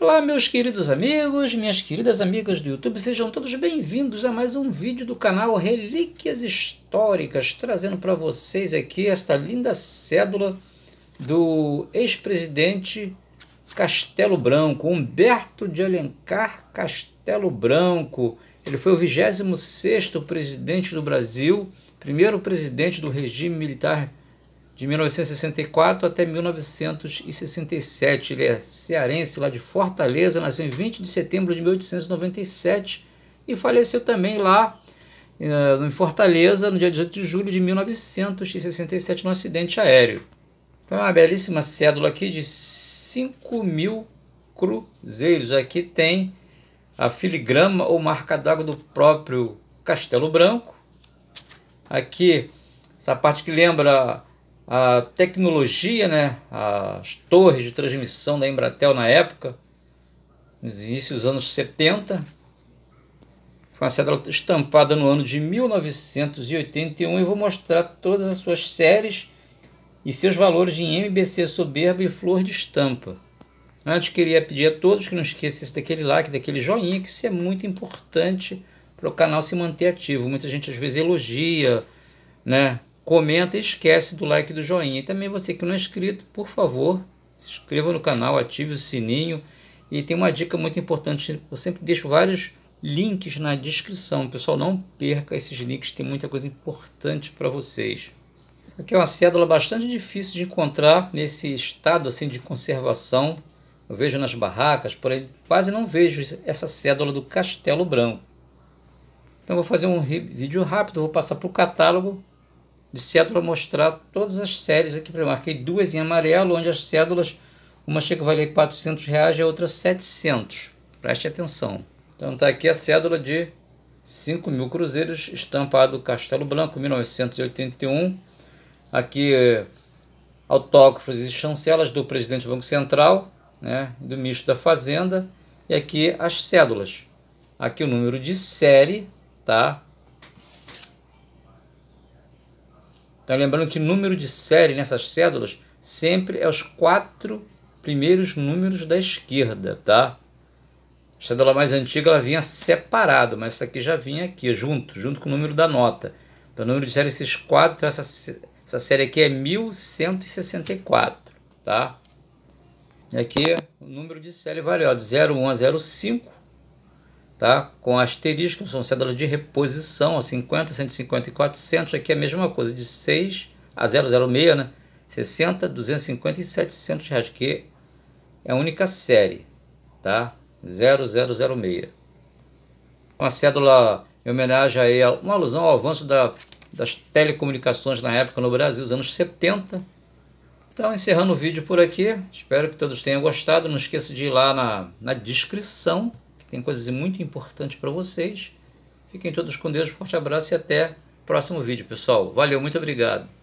Olá, meus queridos amigos, minhas queridas amigas do YouTube, sejam todos bem-vindos a mais um vídeo do canal Relíquias Históricas, trazendo para vocês aqui esta linda cédula do ex-presidente Castelo Branco, Humberto de Alencar Castelo Branco. Ele foi o 26º presidente do Brasil, primeiro presidente do regime militar de 1964 até 1967. Ele é cearense lá de Fortaleza, nasceu em 20 de setembro de 1897 e faleceu também lá eh, em Fortaleza, no dia 18 de julho de 1967, no acidente aéreo. Então, é uma belíssima cédula aqui de 5 mil cruzeiros. Aqui tem a filigrama ou marca d'água do próprio Castelo Branco. Aqui, essa parte que lembra a tecnologia, né, as torres de transmissão da Embratel na época, no início dos anos 70, foi uma cédula estampada no ano de 1981 e vou mostrar todas as suas séries e seus valores em MBC Soberba e Flor de Estampa. Antes queria pedir a todos que não esquecessem daquele like, daquele joinha, que isso é muito importante para o canal se manter ativo. Muita gente às vezes elogia, né? Comenta e esquece do like e do joinha. E também você que não é inscrito, por favor, se inscreva no canal, ative o sininho. E tem uma dica muito importante, eu sempre deixo vários links na descrição. Pessoal, não perca esses links, tem muita coisa importante para vocês. aqui é uma cédula bastante difícil de encontrar nesse estado assim de conservação. Eu vejo nas barracas, por aí, quase não vejo essa cédula do Castelo Branco. Então vou fazer um vídeo rápido, vou passar para o catálogo de cédula mostrar todas as séries aqui. para marquei duas em amarelo, onde as cédulas, uma chega a valer 400 reais e a outra 700. Preste atenção. Então está aqui a cédula de 5 mil cruzeiros, estampado Castelo Branco, 1981. Aqui eh, autógrafos e chancelas do presidente do Banco Central, né, do ministro da Fazenda. E aqui as cédulas. Aqui o número de série, tá? Então lembrando que o número de série nessas cédulas sempre é os quatro primeiros números da esquerda, tá? A cédula mais antiga ela vinha separado, mas essa aqui já vinha aqui, junto, junto com o número da nota. Então o número de série é esses quatro, então essa, essa série aqui é 1164, tá? E aqui o número de série variou de 01 a 05, tá? com asterisco, são cédulas de reposição, a 50, 150 e 400, aqui é a mesma coisa, de 6 a 006, né? 60, 250 e 700 reais, que é a única série, tá? 0006. Uma cédula em homenagem a uma alusão ao avanço da, das telecomunicações na época no Brasil, os anos 70. Então, encerrando o vídeo por aqui, espero que todos tenham gostado. Não esqueça de ir lá na, na descrição tem coisas muito importantes para vocês. Fiquem todos com Deus, forte abraço e até o próximo vídeo, pessoal. Valeu, muito obrigado.